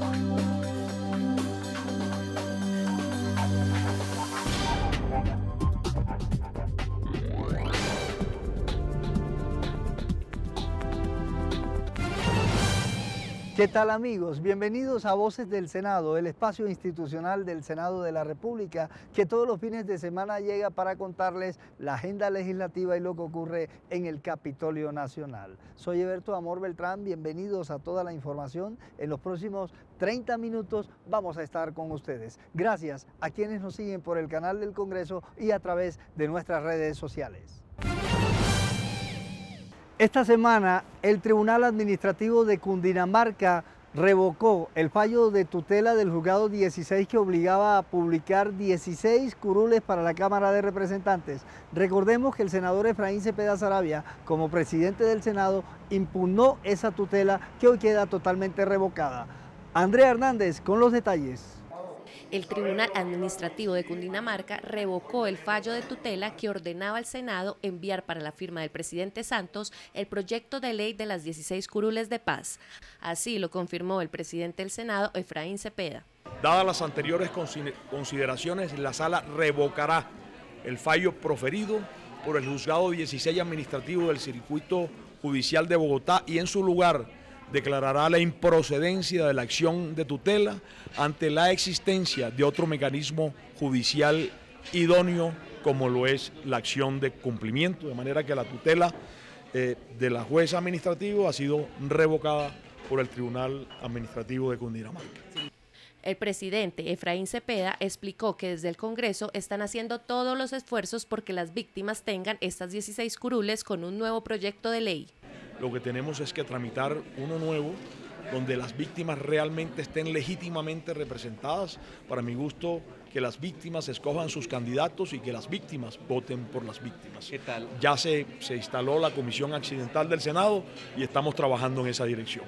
Bye. ¿Qué tal amigos? Bienvenidos a Voces del Senado, el espacio institucional del Senado de la República que todos los fines de semana llega para contarles la agenda legislativa y lo que ocurre en el Capitolio Nacional. Soy Eberto Amor Beltrán, bienvenidos a toda la información. En los próximos 30 minutos vamos a estar con ustedes. Gracias a quienes nos siguen por el canal del Congreso y a través de nuestras redes sociales. Esta semana el Tribunal Administrativo de Cundinamarca revocó el fallo de tutela del juzgado 16 que obligaba a publicar 16 curules para la Cámara de Representantes. Recordemos que el senador Efraín Cepeda Sarabia, como presidente del Senado, impugnó esa tutela que hoy queda totalmente revocada. Andrea Hernández con los detalles el Tribunal Administrativo de Cundinamarca revocó el fallo de tutela que ordenaba al Senado enviar para la firma del presidente Santos el proyecto de ley de las 16 curules de paz. Así lo confirmó el presidente del Senado, Efraín Cepeda. Dadas las anteriores consideraciones, la sala revocará el fallo proferido por el juzgado 16 administrativo del circuito judicial de Bogotá y en su lugar declarará la improcedencia de la acción de tutela ante la existencia de otro mecanismo judicial idóneo como lo es la acción de cumplimiento, de manera que la tutela eh, de la jueza administrativa ha sido revocada por el Tribunal Administrativo de Cundinamarca. El presidente Efraín Cepeda explicó que desde el Congreso están haciendo todos los esfuerzos porque las víctimas tengan estas 16 curules con un nuevo proyecto de ley lo que tenemos es que tramitar uno nuevo donde las víctimas realmente estén legítimamente representadas. Para mi gusto, que las víctimas escojan sus candidatos y que las víctimas voten por las víctimas. Ya se, se instaló la Comisión Accidental del Senado y estamos trabajando en esa dirección.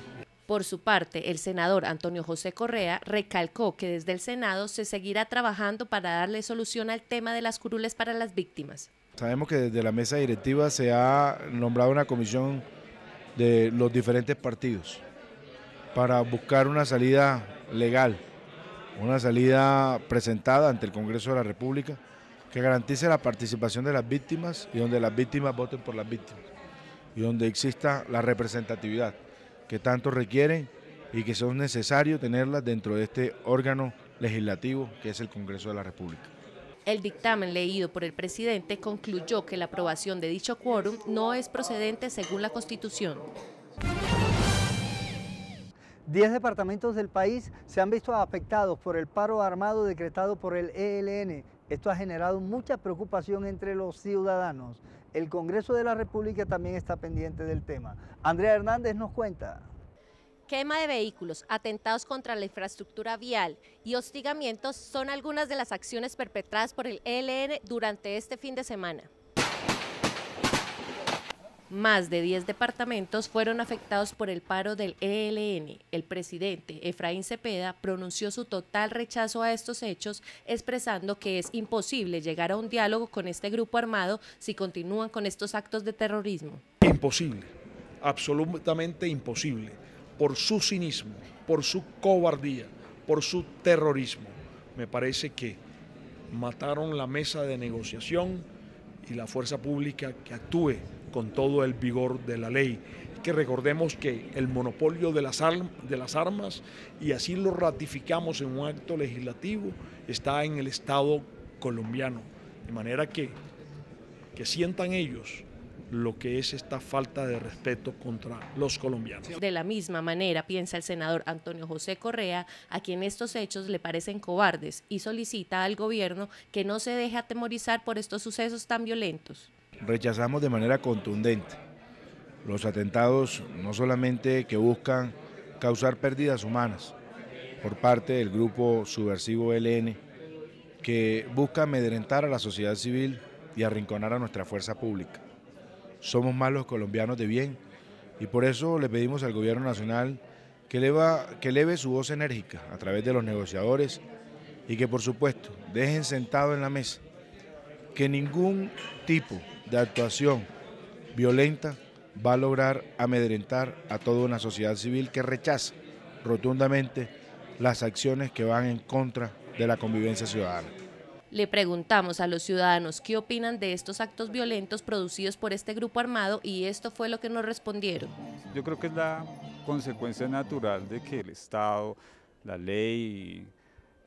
Por su parte, el senador Antonio José Correa recalcó que desde el Senado se seguirá trabajando para darle solución al tema de las curules para las víctimas. Sabemos que desde la mesa directiva se ha nombrado una comisión de los diferentes partidos para buscar una salida legal, una salida presentada ante el Congreso de la República que garantice la participación de las víctimas y donde las víctimas voten por las víctimas y donde exista la representatividad que tanto requieren y que son necesario tenerlas dentro de este órgano legislativo que es el Congreso de la República. El dictamen leído por el presidente concluyó que la aprobación de dicho quórum no es procedente según la Constitución. Diez departamentos del país se han visto afectados por el paro armado decretado por el ELN. Esto ha generado mucha preocupación entre los ciudadanos. El Congreso de la República también está pendiente del tema. Andrea Hernández nos cuenta. Quema de vehículos, atentados contra la infraestructura vial y hostigamientos son algunas de las acciones perpetradas por el ELN durante este fin de semana. Más de 10 departamentos fueron afectados por el paro del ELN. El presidente Efraín Cepeda pronunció su total rechazo a estos hechos, expresando que es imposible llegar a un diálogo con este grupo armado si continúan con estos actos de terrorismo. Imposible, absolutamente imposible por su cinismo, por su cobardía, por su terrorismo. Me parece que mataron la mesa de negociación y la fuerza pública que actúe con todo el vigor de la ley. Que recordemos que el monopolio de las, de las armas, y así lo ratificamos en un acto legislativo, está en el Estado colombiano. De manera que, que sientan ellos lo que es esta falta de respeto contra los colombianos. De la misma manera piensa el senador Antonio José Correa, a quien estos hechos le parecen cobardes y solicita al gobierno que no se deje atemorizar por estos sucesos tan violentos. Rechazamos de manera contundente los atentados no solamente que buscan causar pérdidas humanas por parte del grupo subversivo e LN, que busca amedrentar a la sociedad civil y arrinconar a nuestra fuerza pública somos malos colombianos de bien. Y por eso le pedimos al gobierno nacional que, que eleve su voz enérgica a través de los negociadores y que por supuesto dejen sentado en la mesa que ningún tipo de actuación violenta va a lograr amedrentar a toda una sociedad civil que rechaza rotundamente las acciones que van en contra de la convivencia ciudadana. Le preguntamos a los ciudadanos qué opinan de estos actos violentos producidos por este grupo armado y esto fue lo que nos respondieron. Yo creo que es la consecuencia natural de que el Estado, la ley,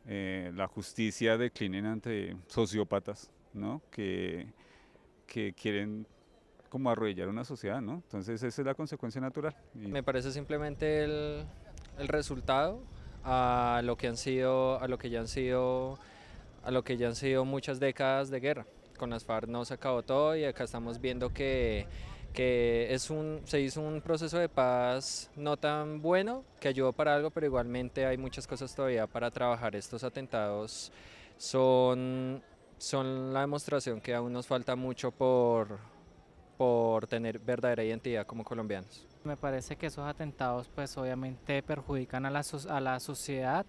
eh, la justicia declinen ante sociópatas, ¿no? Que, que quieren como arrodillar una sociedad, ¿no? Entonces esa es la consecuencia natural. Me parece simplemente el, resultado a lo que han sido, a lo que ya han sido a lo que ya han sido muchas décadas de guerra. Con las FARC no se acabó todo y acá estamos viendo que, que es un, se hizo un proceso de paz no tan bueno, que ayudó para algo, pero igualmente hay muchas cosas todavía para trabajar. Estos atentados son, son la demostración que aún nos falta mucho por, por tener verdadera identidad como colombianos. Me parece que esos atentados pues obviamente perjudican a la, a la sociedad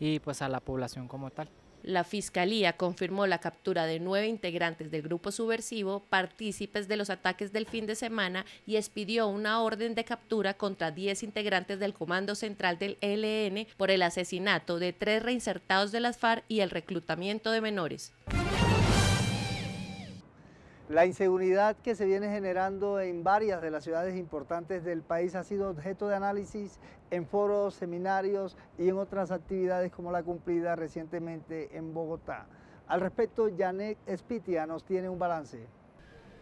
y pues a la población como tal. La fiscalía confirmó la captura de nueve integrantes del grupo subversivo, partícipes de los ataques del fin de semana, y expidió una orden de captura contra diez integrantes del Comando Central del ELN por el asesinato de tres reinsertados de las FARC y el reclutamiento de menores. La inseguridad que se viene generando en varias de las ciudades importantes del país ha sido objeto de análisis en foros, seminarios y en otras actividades como la cumplida recientemente en Bogotá. Al respecto, Janet Espitia nos tiene un balance.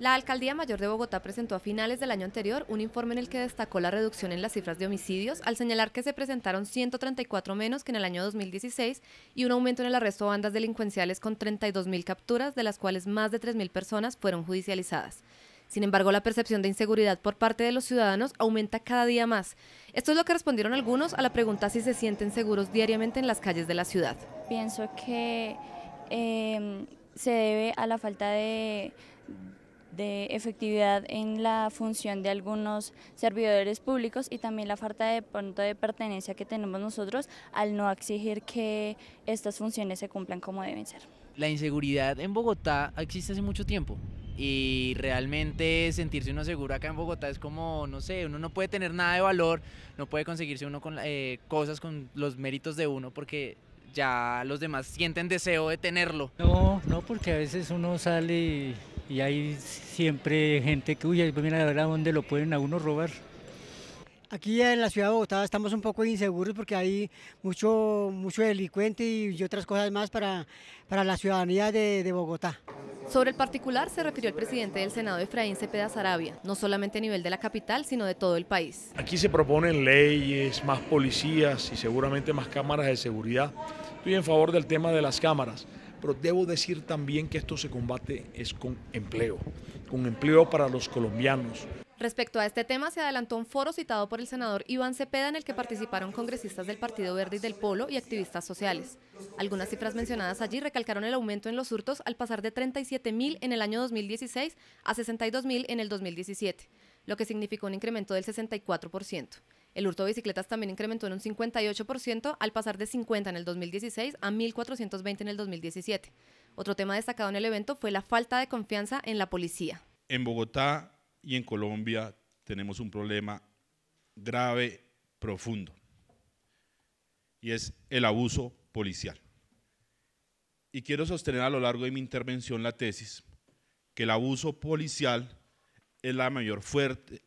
La Alcaldía Mayor de Bogotá presentó a finales del año anterior un informe en el que destacó la reducción en las cifras de homicidios al señalar que se presentaron 134 menos que en el año 2016 y un aumento en el arresto de bandas delincuenciales con 32.000 capturas, de las cuales más de 3.000 personas fueron judicializadas. Sin embargo, la percepción de inseguridad por parte de los ciudadanos aumenta cada día más. Esto es lo que respondieron algunos a la pregunta si se sienten seguros diariamente en las calles de la ciudad. Pienso que eh, se debe a la falta de de efectividad en la función de algunos servidores públicos y también la falta de punto de pertenencia que tenemos nosotros al no exigir que estas funciones se cumplan como deben ser. La inseguridad en Bogotá existe hace mucho tiempo y realmente sentirse uno seguro acá en Bogotá es como, no sé, uno no puede tener nada de valor, no puede conseguirse uno con eh, cosas con los méritos de uno porque ya los demás sienten deseo de tenerlo. No, no, porque a veces uno sale y y hay siempre gente que, uy, pues viene a dónde lo pueden a uno robar. Aquí en la ciudad de Bogotá estamos un poco inseguros porque hay mucho, mucho delincuente y otras cosas más para, para la ciudadanía de, de Bogotá. Sobre el particular se refirió el presidente del Senado Efraín Cepeda Sarabia, no solamente a nivel de la capital, sino de todo el país. Aquí se proponen leyes, más policías y seguramente más cámaras de seguridad. Estoy en favor del tema de las cámaras pero debo decir también que esto se combate es con empleo, con empleo para los colombianos. Respecto a este tema, se adelantó un foro citado por el senador Iván Cepeda en el que participaron congresistas del Partido Verde y del Polo y activistas sociales. Algunas cifras mencionadas allí recalcaron el aumento en los hurtos al pasar de 37.000 en el año 2016 a 62.000 en el 2017, lo que significó un incremento del 64%. El hurto de bicicletas también incrementó en un 58% al pasar de 50 en el 2016 a 1.420 en el 2017. Otro tema destacado en el evento fue la falta de confianza en la policía. En Bogotá y en Colombia tenemos un problema grave, profundo, y es el abuso policial. Y quiero sostener a lo largo de mi intervención la tesis que el abuso policial es la mayor,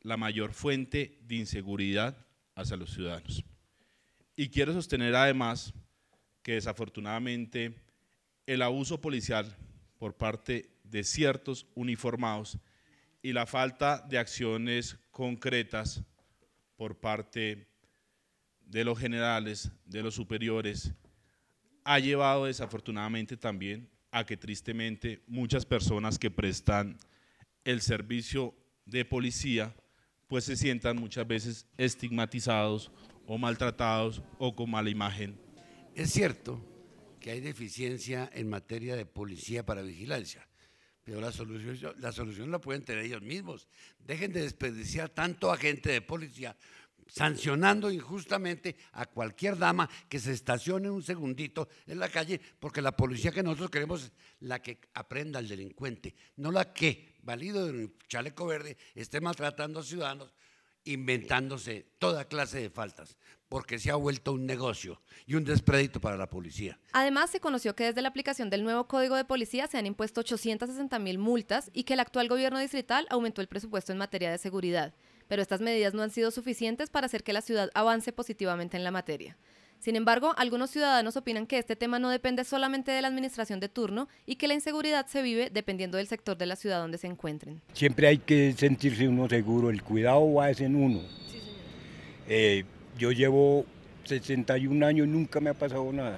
la mayor fuente de inseguridad hacia los ciudadanos. Y quiero sostener además que desafortunadamente el abuso policial por parte de ciertos uniformados y la falta de acciones concretas por parte de los generales, de los superiores, ha llevado desafortunadamente también a que tristemente muchas personas que prestan el servicio de policía pues se sientan muchas veces estigmatizados o maltratados o con mala imagen. Es cierto que hay deficiencia en materia de policía para vigilancia, pero la solución, la solución la pueden tener ellos mismos. Dejen de desperdiciar tanto agente de policía sancionando injustamente a cualquier dama que se estacione un segundito en la calle, porque la policía que nosotros queremos es la que aprenda al delincuente, no la que valido de un chaleco verde, esté maltratando a ciudadanos, inventándose toda clase de faltas, porque se ha vuelto un negocio y un desprédito para la policía. Además, se conoció que desde la aplicación del nuevo Código de Policía se han impuesto 860 mil multas y que el actual gobierno distrital aumentó el presupuesto en materia de seguridad, pero estas medidas no han sido suficientes para hacer que la ciudad avance positivamente en la materia. Sin embargo, algunos ciudadanos opinan que este tema no depende solamente de la administración de turno y que la inseguridad se vive dependiendo del sector de la ciudad donde se encuentren. Siempre hay que sentirse uno seguro, el cuidado va en uno. Eh, yo llevo 61 años, y nunca me ha pasado nada.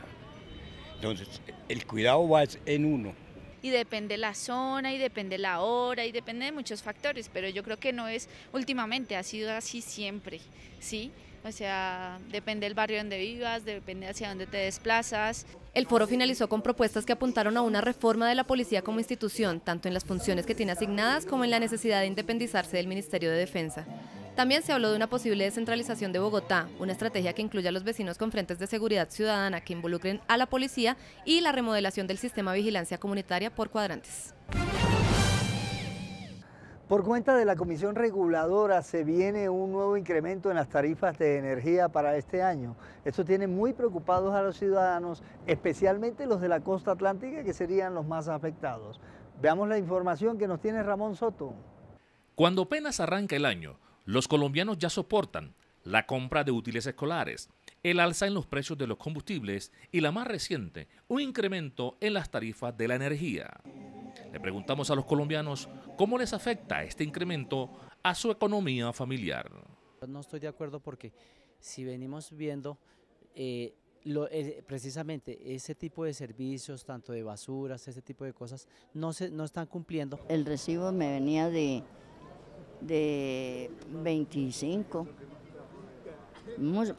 Entonces, el cuidado va en uno. Y depende la zona, y depende la hora, y depende de muchos factores, pero yo creo que no es últimamente, ha sido así siempre, ¿sí? O sea, depende del barrio donde vivas, depende hacia dónde te desplazas. El foro finalizó con propuestas que apuntaron a una reforma de la policía como institución, tanto en las funciones que tiene asignadas como en la necesidad de independizarse del Ministerio de Defensa. También se habló de una posible descentralización de Bogotá, una estrategia que incluya a los vecinos con frentes de seguridad ciudadana que involucren a la policía y la remodelación del sistema de vigilancia comunitaria por cuadrantes. Por cuenta de la Comisión Reguladora se viene un nuevo incremento en las tarifas de energía para este año. Esto tiene muy preocupados a los ciudadanos, especialmente los de la costa atlántica, que serían los más afectados. Veamos la información que nos tiene Ramón Soto. Cuando apenas arranca el año, los colombianos ya soportan la compra de útiles escolares, el alza en los precios de los combustibles y la más reciente, un incremento en las tarifas de la energía. Le preguntamos a los colombianos cómo les afecta este incremento a su economía familiar. No estoy de acuerdo porque si venimos viendo eh, eh, precisamente ese tipo de servicios, tanto de basuras, ese tipo de cosas, no, se, no están cumpliendo. El recibo me venía de, de 25,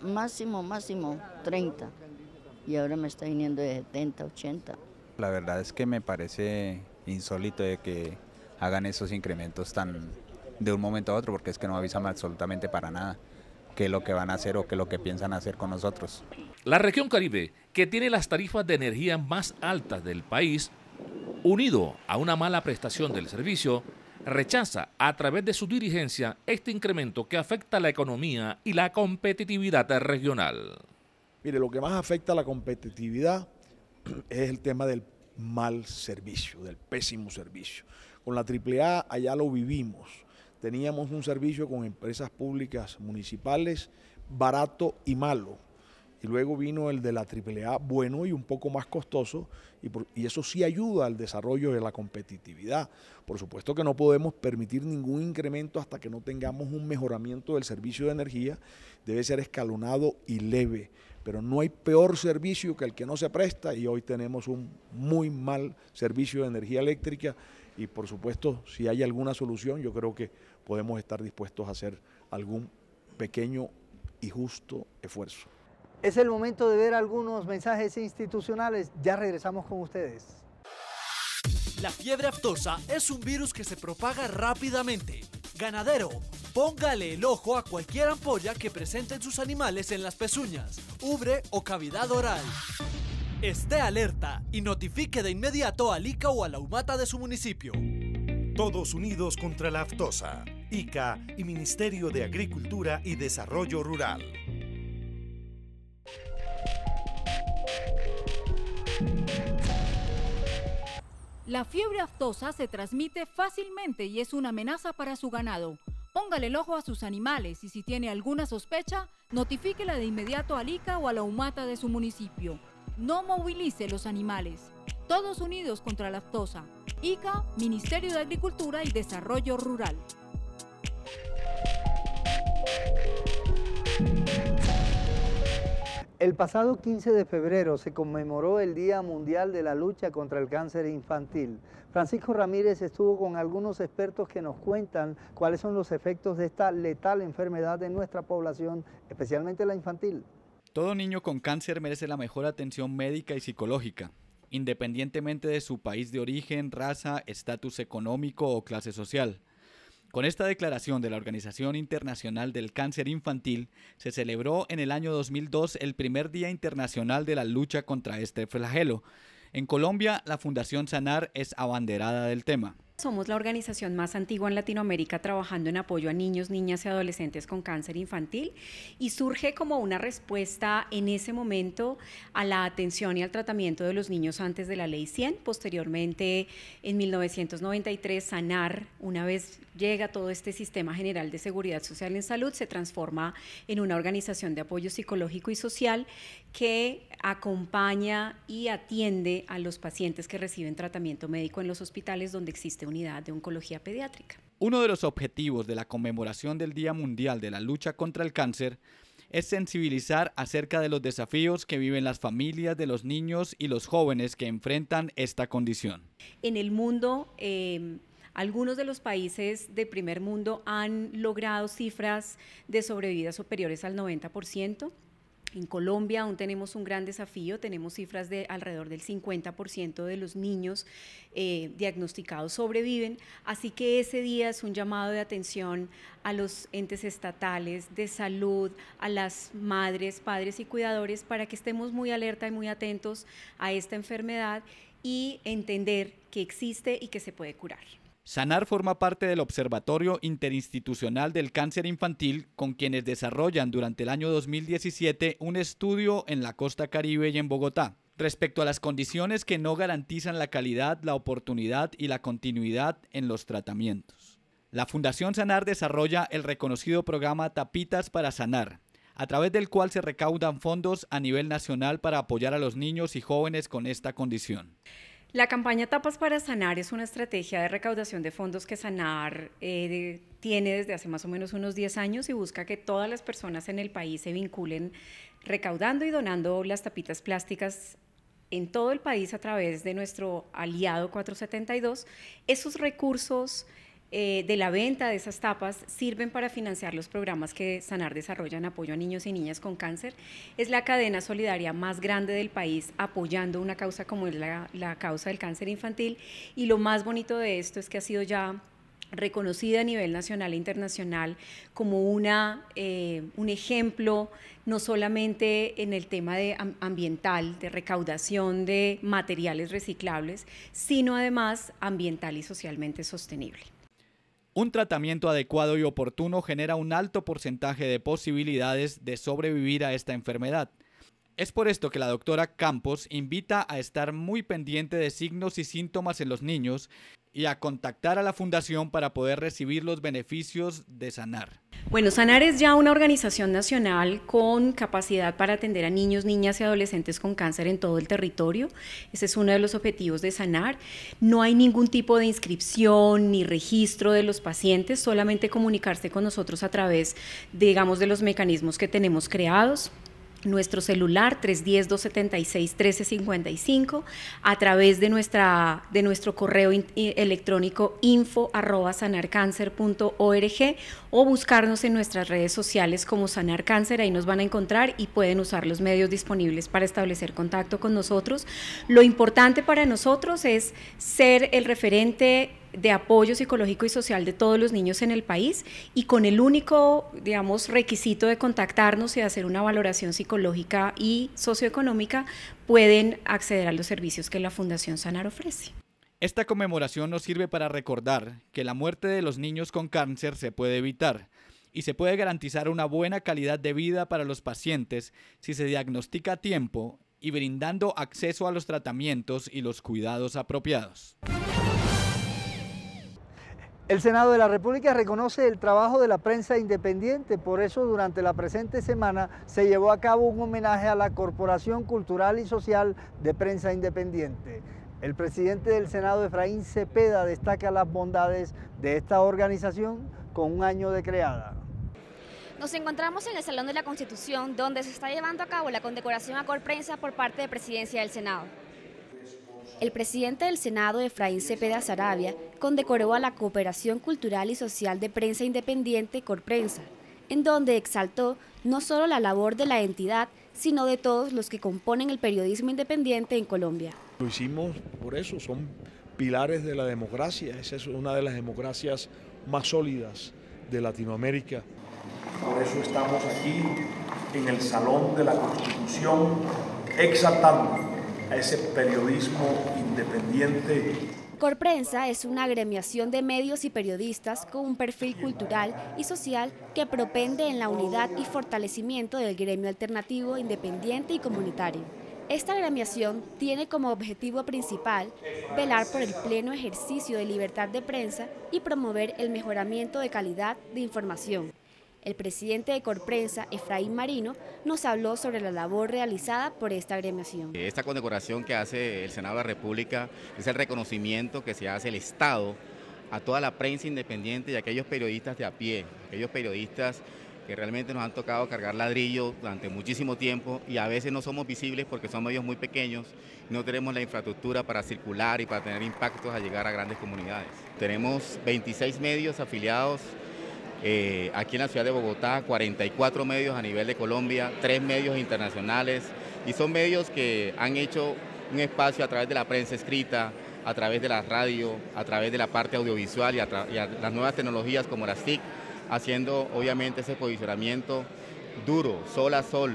máximo, máximo 30, y ahora me está viniendo de 70, 80. La verdad es que me parece insólito de que hagan esos incrementos tan de un momento a otro, porque es que no avisan absolutamente para nada qué es lo que van a hacer o qué es lo que piensan hacer con nosotros. La región Caribe, que tiene las tarifas de energía más altas del país, unido a una mala prestación del servicio, rechaza a través de su dirigencia este incremento que afecta a la economía y la competitividad regional. Mire, lo que más afecta a la competitividad es el tema del mal servicio, del pésimo servicio. Con la AAA allá lo vivimos. Teníamos un servicio con empresas públicas municipales barato y malo. Y luego vino el de la AAA bueno y un poco más costoso, y, y, eso sí ayuda al desarrollo de la competitividad. Por supuesto que no podemos permitir ningún incremento hasta que no tengamos un mejoramiento del servicio de energía, debe ser escalonado y leve pero no hay peor servicio que el que no se presta y hoy tenemos un muy mal servicio de energía eléctrica y por supuesto si hay alguna solución yo creo que podemos estar dispuestos a hacer algún pequeño y justo esfuerzo. Es el momento de ver algunos mensajes institucionales, ya regresamos con ustedes. La fiebre aftosa es un virus que se propaga rápidamente. Ganadero, Póngale el ojo a cualquier ampolla que presenten sus animales en las pezuñas, ubre o cavidad oral. Esté alerta y notifique de inmediato al ICA o a la UMATA de su municipio. Todos unidos contra la aftosa. ICA y Ministerio de Agricultura y Desarrollo Rural. La fiebre aftosa se transmite fácilmente y es una amenaza para su ganado. Póngale el ojo a sus animales y si tiene alguna sospecha, notifíquela de inmediato al ICA o a la UMATA de su municipio. No movilice los animales. Todos unidos contra la aftosa. ICA, Ministerio de Agricultura y Desarrollo Rural. El pasado 15 de febrero se conmemoró el Día Mundial de la Lucha contra el Cáncer Infantil, Francisco Ramírez estuvo con algunos expertos que nos cuentan cuáles son los efectos de esta letal enfermedad en nuestra población, especialmente la infantil. Todo niño con cáncer merece la mejor atención médica y psicológica, independientemente de su país de origen, raza, estatus económico o clase social. Con esta declaración de la Organización Internacional del Cáncer Infantil, se celebró en el año 2002 el primer Día Internacional de la Lucha contra este flagelo, en Colombia, la Fundación Sanar es abanderada del tema. Somos la organización más antigua en Latinoamérica trabajando en apoyo a niños, niñas y adolescentes con cáncer infantil y surge como una respuesta en ese momento a la atención y al tratamiento de los niños antes de la ley 100. Posteriormente, en 1993, Sanar, una vez llega todo este sistema general de seguridad social en salud, se transforma en una organización de apoyo psicológico y social que acompaña y atiende a los pacientes que reciben tratamiento médico en los hospitales donde existe unidad de oncología pediátrica. Uno de los objetivos de la conmemoración del Día Mundial de la Lucha contra el Cáncer es sensibilizar acerca de los desafíos que viven las familias de los niños y los jóvenes que enfrentan esta condición. En el mundo, em, algunos de los países de primer mundo han logrado cifras de sobrevivida superiores al 90%. En Colombia aún tenemos un gran desafío, tenemos cifras de alrededor del 50% de los niños eh, diagnosticados sobreviven, así que ese día es un llamado de atención a los entes estatales de salud, a las madres, padres y cuidadores para que estemos muy alerta y muy atentos a esta enfermedad y entender que existe y que se puede curar. Sanar forma parte del Observatorio Interinstitucional del Cáncer Infantil, con quienes desarrollan durante el año 2017 un estudio en la costa caribe y en Bogotá. Respecto a las condiciones que no garantizan la calidad, la oportunidad y la continuidad en los tratamientos. La Fundación Sanar desarrolla el reconocido programa Tapitas para Sanar, a través del cual se recaudan fondos a nivel nacional para apoyar a los niños y jóvenes con esta condición. La campaña Tapas para Sanar es una estrategia de recaudación de fondos que Sanar eh, tiene desde hace más o menos unos 10 años y busca que todas las personas en el país se vinculen recaudando y donando las tapitas plásticas en todo el país a través de nuestro aliado 472. Esos recursos eh, de la venta de esas tapas sirven para financiar los programas que Sanar desarrolla en apoyo a niños y niñas con cáncer. Es la cadena solidaria más grande del país apoyando una causa como es la, causa del cáncer infantil y lo más bonito de esto es que ha sido ya reconocida a nivel nacional e internacional como una, eh, un ejemplo no solamente en el tema de ambiental, de recaudación de materiales reciclables, sino además ambiental y socialmente sostenible. Un tratamiento adecuado y oportuno genera un alto porcentaje de posibilidades de sobrevivir a esta enfermedad. Es por esto que la doctora Campos invita a estar muy pendiente de signos y síntomas en los niños y a contactar a la fundación para poder recibir los beneficios de sanar. Bueno, Sanar es ya una organización nacional con capacidad para atender a niños, niñas y adolescentes con cáncer en todo el territorio. Ese es uno de los objetivos de Sanar. No hay ningún tipo de inscripción ni registro de los pacientes, solamente comunicarse con nosotros a través, digamos, de los mecanismos que tenemos creados nuestro celular 310-276-1355, a través de, nuestra, de nuestro correo electrónico info arroba o buscarnos en nuestras redes sociales como Sanar Cáncer, ahí nos van a encontrar y pueden usar los medios disponibles para establecer contacto con nosotros. Lo importante para nosotros es ser el referente de apoyo psicológico y social de todos los niños en el país y con el único, digamos, requisito de contactarnos y de hacer una valoración psicológica y socioeconómica, pueden acceder a los servicios que la Fundación Sanar ofrece. Esta conmemoración nos sirve para recordar que la muerte de los niños con cáncer se puede evitar y se puede garantizar una buena calidad de vida para los pacientes si se diagnostica a tiempo y brindando acceso a los tratamientos y los cuidados apropiados. El Senado de la República reconoce el trabajo de la prensa independiente, por eso durante la presente semana se llevó a cabo un homenaje a la Corporación Cultural y Social de Prensa Independiente. El presidente del Senado, Efraín Cepeda, destaca las bondades de esta organización con un año de creada. Nos encontramos en el Salón de la Constitución, donde se está llevando a cabo la condecoración a Corprensa por parte de Presidencia del Senado. El presidente del Senado, Efraín Cepeda Sarabia, condecoró a la Cooperación Cultural y Social de Prensa Independiente, Corprensa, en donde exaltó no solo la labor de la entidad, sino de todos los que componen el periodismo independiente en Colombia. Lo hicimos por eso, son pilares de la democracia, esa es una de las democracias más sólidas de Latinoamérica. Por eso estamos aquí en el Salón de la Constitución exaltando a ese periodismo independiente. Corprensa es una agremiación de medios y periodistas con un perfil cultural y social que propende en la unidad y fortalecimiento del gremio alternativo, independiente y comunitario. Esta agremiación tiene como objetivo principal velar por el pleno ejercicio de libertad de prensa y promover el mejoramiento de calidad de información. El presidente de Corprensa, Efraín Marino, nos habló sobre la labor realizada por esta agremiación. Esta condecoración que hace el Senado de la República es el reconocimiento que se hace el Estado a toda la prensa independiente y a aquellos periodistas de a pie, aquellos periodistas que realmente nos han tocado cargar ladrillo durante muchísimo tiempo y a veces no somos visibles porque somos medios muy pequeños, no tenemos la infraestructura para circular y para tener impactos a llegar a grandes comunidades. Tenemos 26 medios afiliados eh, aquí en la ciudad de Bogotá, 44 medios a nivel de Colombia, tres medios internacionales y son medios que han hecho un espacio a través de la prensa escrita, a través de la radio, a través de la parte audiovisual y las nuevas tecnologías como las TIC, haciendo obviamente ese posicionamiento duro, sol a sol,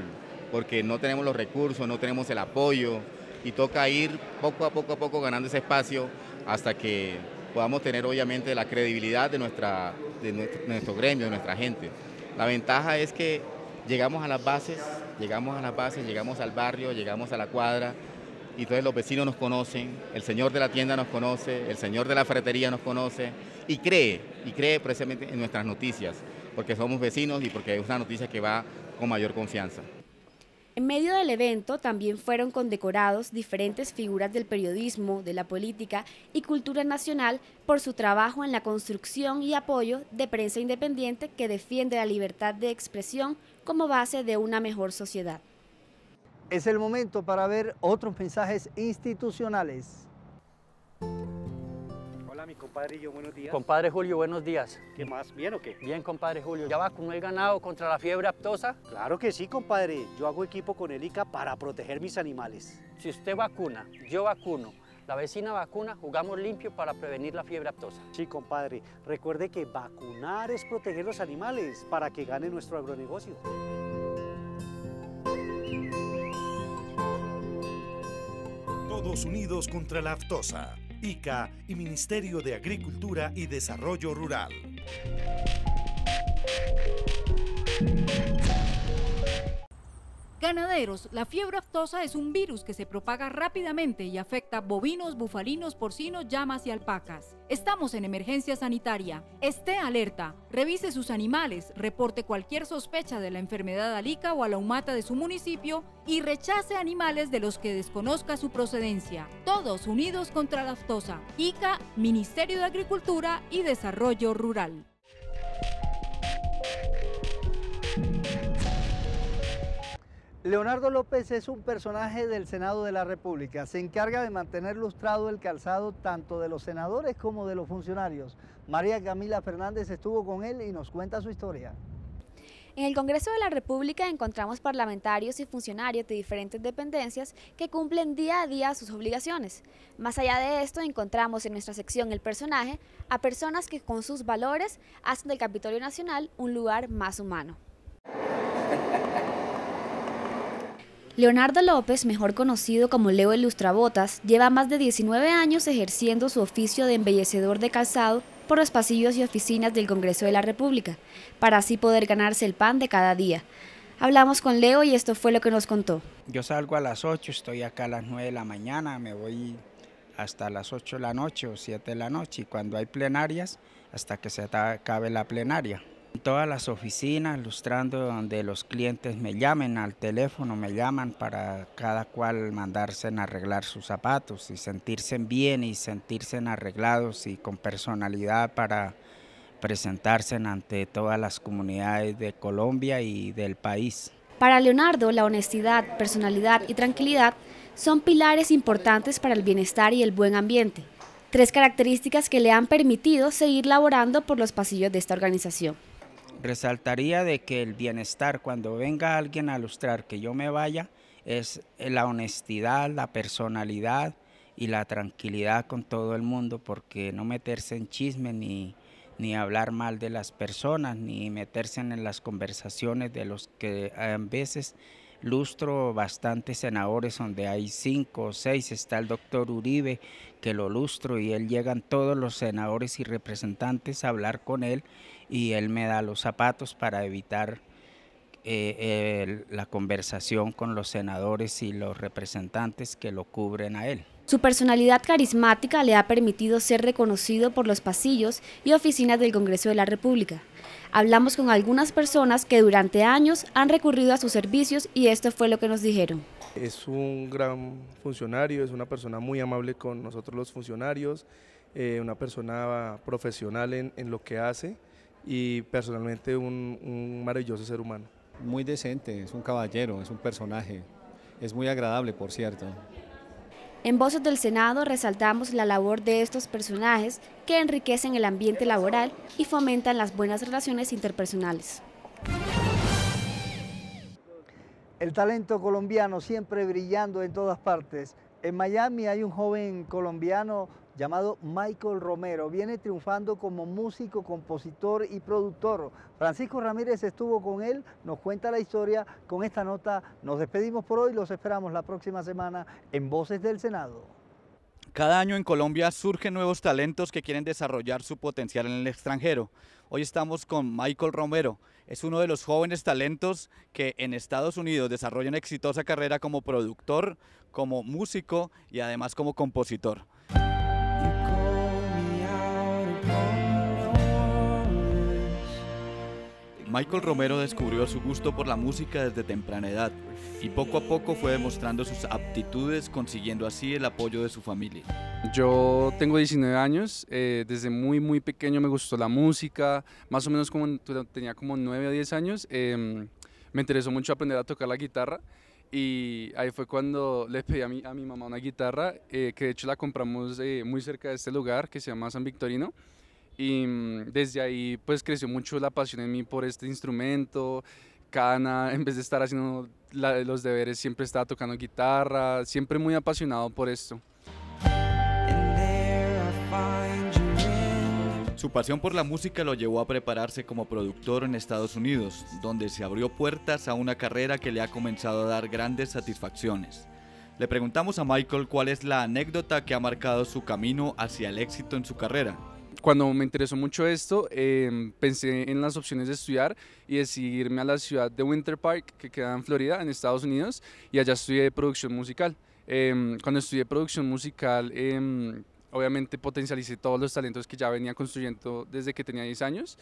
porque no tenemos los recursos, no tenemos el apoyo y toca ir poco a poco a poco ganando ese espacio hasta que podamos tener obviamente la credibilidad de, nuestra, nuestro, gremio, de nuestra gente. La ventaja es que llegamos a las bases, llegamos a las bases, llegamos al barrio, llegamos a la cuadra, y entonces los vecinos nos conocen, el señor de la tienda nos conoce, el señor de la ferretería nos conoce, y cree, y cree precisamente en nuestras noticias, porque somos vecinos y porque es una noticia que va con mayor confianza. En medio del evento también fueron condecorados diferentes figuras del periodismo, de la política y cultura nacional por su trabajo en la construcción y apoyo de prensa independiente que defiende la libertad de expresión como base de una mejor sociedad. Es el momento para ver otros mensajes institucionales. Compadre Julio, buenos días. Compadre Julio, buenos días. ¿Qué más? ¿Bien o qué? Bien, compadre Julio. ¿Ya vacunó el ganado contra la fiebre aptosa? Claro que sí, compadre. Yo hago equipo con el ICA para proteger mis animales. Si usted vacuna, yo vacuno. La vecina vacuna, jugamos limpio para prevenir la fiebre aptosa. Sí, compadre. Recuerde que vacunar es proteger los animales para que gane nuestro agronegocio. Todos unidos contra la aptosa. ICA y Ministerio de Agricultura y Desarrollo Rural. Ganaderos, la fiebre aftosa es un virus que se propaga rápidamente y afecta bovinos, bufalinos, porcinos, llamas y alpacas. Estamos en emergencia sanitaria. Esté alerta, revise sus animales, reporte cualquier sospecha de la enfermedad alica o a la humata de su municipio y rechace animales de los que desconozca su procedencia. Todos unidos contra la aftosa. ICA, Ministerio de Agricultura y Desarrollo Rural. Leonardo López es un personaje del Senado de la República. Se encarga de mantener lustrado el calzado tanto de los senadores como de los funcionarios. María Camila Fernández estuvo con él y nos cuenta su historia. En el Congreso de la República encontramos parlamentarios y funcionarios de diferentes dependencias que cumplen día a día sus obligaciones. Más allá de esto, encontramos en nuestra sección El Personaje a personas que con sus valores hacen del Capitolio Nacional un lugar más humano. Leonardo López, mejor conocido como Leo Ilustrabotas, lleva más de 19 años ejerciendo su oficio de embellecedor de calzado por los pasillos y oficinas del Congreso de la República, para así poder ganarse el pan de cada día. Hablamos con Leo y esto fue lo que nos contó. Yo salgo a las 8, estoy acá a las 9 de la mañana, me voy hasta las 8 de la noche o 7 de la noche y cuando hay plenarias, hasta que se acabe la plenaria todas las oficinas, lustrando donde los clientes me llamen al teléfono, me llaman para cada cual mandarse en arreglar sus zapatos y sentirse bien y sentirse arreglados y con personalidad para presentarse ante todas las comunidades de Colombia y del país. Para Leonardo, la honestidad, personalidad y tranquilidad son pilares importantes para el bienestar y el buen ambiente, tres características que le han permitido seguir laborando por los pasillos de esta organización resaltaría de que el bienestar, cuando venga alguien a lustrar que yo me vaya, es la honestidad, la personalidad y la tranquilidad con todo el mundo, porque no meterse en chisme ni, ni hablar mal de las personas, ni meterse en las conversaciones de los que a veces lustro bastantes senadores donde hay cinco o seis, está el doctor Uribe que lo lustro y él llegan todos los senadores y representantes a hablar con él y él me da los zapatos para evitar eh, la conversación con los senadores y los representantes que lo cubren a él. Su personalidad carismática le ha permitido ser reconocido por los pasillos y oficinas del Congreso de la República. Hablamos con algunas personas que durante años han recurrido a sus servicios y esto fue lo que nos dijeron. Es un gran funcionario, es una persona muy amable con nosotros los funcionarios, eh, una persona profesional en, en lo que hace y personalmente un, maravilloso ser humano. Muy decente, es un caballero, es un personaje, es muy agradable por cierto. En Voces del Senado resaltamos la labor de estos personajes que enriquecen el ambiente laboral y fomentan las buenas relaciones interpersonales. El talento colombiano siempre brillando en todas partes. En Miami hay un joven colombiano llamado Michael Romero. Viene triunfando como músico, compositor y productor. Francisco Ramírez estuvo con él, nos cuenta la historia. Con esta nota nos despedimos por hoy, los esperamos la próxima semana en Voces del Senado. Cada año en Colombia surgen nuevos talentos que quieren desarrollar su potencial en el extranjero. Hoy estamos con Michael Romero. Es uno de los jóvenes talentos que en Estados Unidos desarrolla una exitosa carrera como productor, como músico y además como compositor. Michael Romero descubrió su gusto por la música desde temprana edad y poco a poco fue demostrando sus aptitudes, consiguiendo así el apoyo de su familia. Yo tengo 19 años, eh, desde muy muy pequeño me gustó la música, más o menos como tenía como 9 o 10 años, em, me interesó mucho aprender a tocar la guitarra y ahí fue cuando le pedí a mi, a mi mamá una guitarra, eh, que de hecho la compramos eh, muy cerca de este lugar que se llama San Victorino. Y mm, desde ahí pues creció mucho la pasión en mí por este instrumento. Cana, en vez de estar haciendo los deberes, siempre estaba tocando guitarra, siempre muy apasionado por esto. Su pasión por la música lo llevó a prepararse como productor en Estados Unidos, donde se abrió puertas a una carrera que le ha comenzado a dar grandes satisfacciones. Le preguntamos a Michael cuál es la anécdota que ha marcado su camino hacia el éxito en su carrera. Cuando me interesó mucho esto, em, pensé en las opciones de estudiar y irme a la ciudad de Winter Park, que queda en Florida, en Estados Unidos, y allá estudié producción musical. Em, cuando estudié producción musical, em, obviamente potencialicé todos los talentos que ya venía construyendo desde que tenía 10 años.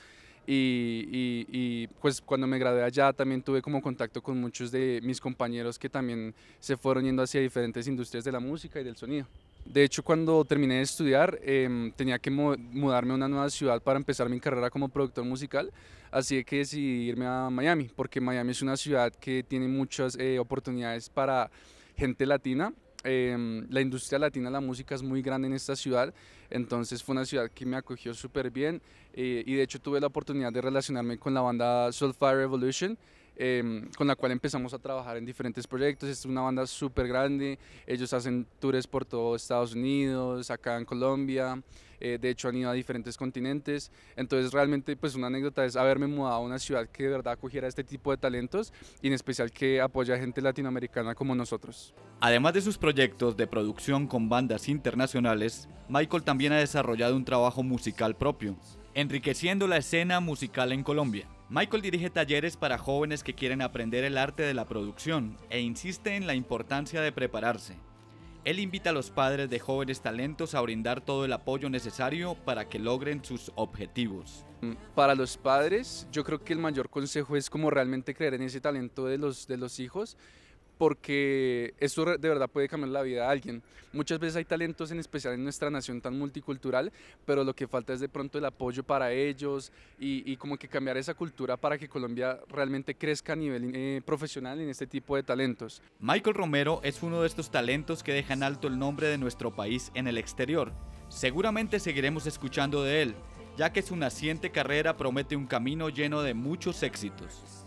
Y, pues cuando me gradué allá también tuve como contacto con muchos de mis compañeros que también se fueron yendo hacia diferentes industrias de la música y del sonido. De hecho, cuando terminé de estudiar, em, tenía que mudarme a una nueva ciudad para empezar mi carrera como productor musical, así que decidí irme a Miami, porque Miami es una ciudad que tiene muchas eh, oportunidades para gente latina Em, la industria latina, la música es muy grande en esta ciudad, entonces fue una ciudad que me acogió súper bien eh, y de hecho tuve la oportunidad de relacionarme con la banda Soulfire Revolution, Em, con la cual empezamos a trabajar en diferentes proyectos. Es una banda súper grande, ellos hacen tours por todo Estados Unidos, acá en Colombia, eh, de hecho han ido a diferentes continentes. Entonces realmente pues una anécdota es haberme mudado a una ciudad que de verdad acogiera este tipo de talentos y en especial que apoya a gente latinoamericana como nosotros. Además de sus proyectos de producción con bandas internacionales, Michael también ha desarrollado un trabajo musical propio, enriqueciendo la escena musical en Colombia. Michael dirige talleres para jóvenes que quieren aprender el arte de la producción e insiste en la importancia de prepararse. Él invita a los padres de jóvenes talentos a brindar todo el apoyo necesario para que logren sus objetivos. Mm, para los padres, yo creo que el mayor consejo es como realmente creer en ese talento de los, de los hijos porque eso de verdad puede cambiar la vida de alguien. Muchas veces hay talentos, en especial en nuestra nación tan multicultural, pero lo que falta es de pronto el apoyo para ellos y, como que cambiar esa cultura para que Colombia realmente crezca a nivel eh, profesional en este tipo de talentos. Michael Romero es uno de estos talentos que dejan alto el nombre de nuestro país en el exterior. Seguramente seguiremos escuchando de él, ya que su naciente carrera promete un camino lleno de muchos éxitos.